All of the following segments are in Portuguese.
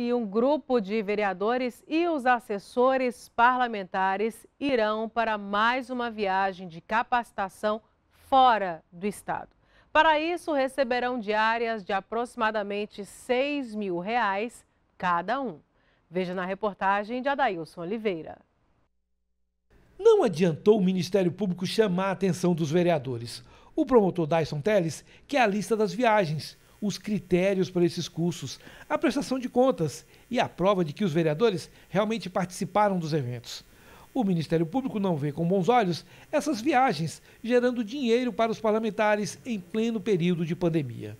e um grupo de vereadores e os assessores parlamentares irão para mais uma viagem de capacitação fora do estado. Para isso, receberão diárias de aproximadamente 6 mil reais cada um. Veja na reportagem de Adailson Oliveira. Não adiantou o Ministério Público chamar a atenção dos vereadores. O promotor Dyson Teles quer a lista das viagens os critérios para esses cursos, a prestação de contas e a prova de que os vereadores realmente participaram dos eventos. O Ministério Público não vê com bons olhos essas viagens, gerando dinheiro para os parlamentares em pleno período de pandemia.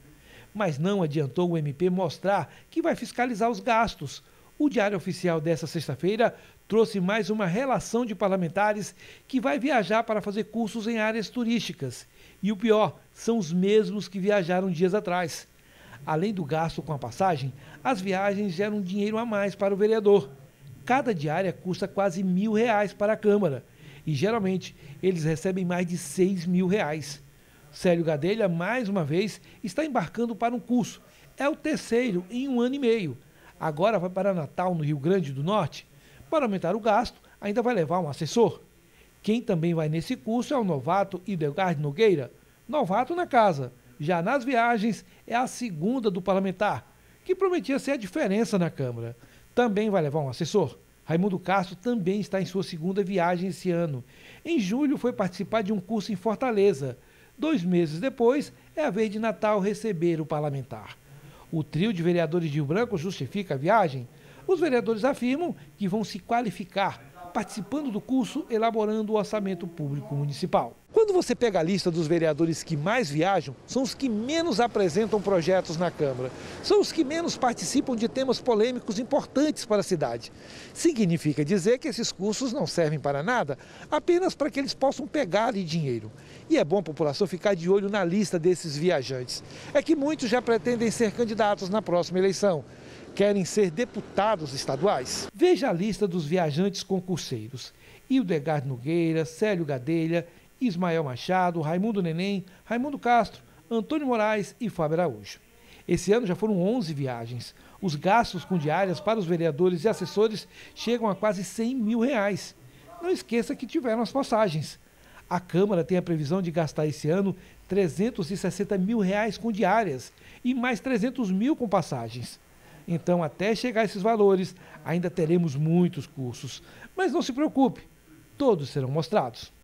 Mas não adiantou o MP mostrar que vai fiscalizar os gastos, o Diário Oficial desta sexta-feira trouxe mais uma relação de parlamentares que vai viajar para fazer cursos em áreas turísticas. E o pior, são os mesmos que viajaram dias atrás. Além do gasto com a passagem, as viagens geram dinheiro a mais para o vereador. Cada diária custa quase mil reais para a Câmara e geralmente eles recebem mais de seis mil reais. Célio Gadelha, mais uma vez, está embarcando para um curso. É o terceiro em um ano e meio agora vai para Natal, no Rio Grande do Norte? Para aumentar o gasto, ainda vai levar um assessor. Quem também vai nesse curso é o novato Idegard Nogueira, novato na casa. Já nas viagens, é a segunda do parlamentar, que prometia ser a diferença na Câmara. Também vai levar um assessor. Raimundo Castro também está em sua segunda viagem esse ano. Em julho, foi participar de um curso em Fortaleza. Dois meses depois, é a vez de Natal receber o parlamentar o trio de vereadores de Rio Branco justifica a viagem? Os vereadores afirmam que vão se qualificar participando do curso elaborando o orçamento público municipal. Quando você pega a lista dos vereadores que mais viajam, são os que menos apresentam projetos na Câmara. São os que menos participam de temas polêmicos importantes para a cidade. Significa dizer que esses cursos não servem para nada, apenas para que eles possam pegar ali dinheiro. E é bom a população ficar de olho na lista desses viajantes. É que muitos já pretendem ser candidatos na próxima eleição querem ser deputados estaduais? Veja a lista dos viajantes concurseiros. Hildegard Nogueira, Célio Gadelha, Ismael Machado, Raimundo Neném, Raimundo Castro, Antônio Moraes e Fábio Araújo. Esse ano já foram 11 viagens. Os gastos com diárias para os vereadores e assessores chegam a quase 100 mil reais. Não esqueça que tiveram as passagens. A Câmara tem a previsão de gastar esse ano 360 mil reais com diárias e mais 300 mil com passagens. Então, até chegar a esses valores, ainda teremos muitos cursos. Mas não se preocupe, todos serão mostrados.